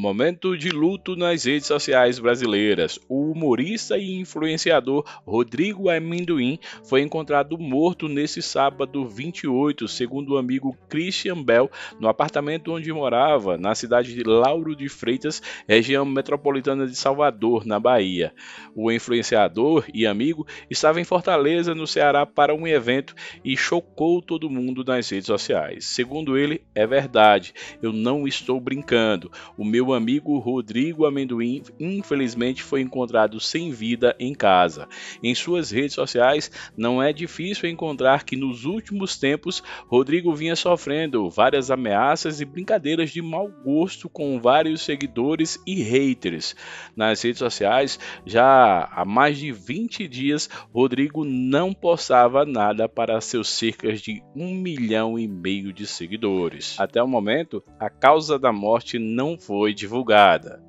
Momento de luto nas redes sociais brasileiras. O humorista e influenciador Rodrigo Amendoim foi encontrado morto nesse sábado 28, segundo o amigo Christian Bell, no apartamento onde morava, na cidade de Lauro de Freitas, região metropolitana de Salvador, na Bahia. O influenciador e amigo estava em Fortaleza, no Ceará, para um evento e chocou todo mundo nas redes sociais. Segundo ele, é verdade, eu não estou brincando. O meu amigo Rodrigo Amendoim infelizmente foi encontrado sem vida em casa. Em suas redes sociais, não é difícil encontrar que nos últimos tempos Rodrigo vinha sofrendo várias ameaças e brincadeiras de mau gosto com vários seguidores e haters. Nas redes sociais, já há mais de 20 dias, Rodrigo não postava nada para seus cerca de um milhão e meio de seguidores. Até o momento, a causa da morte não foi divulgada.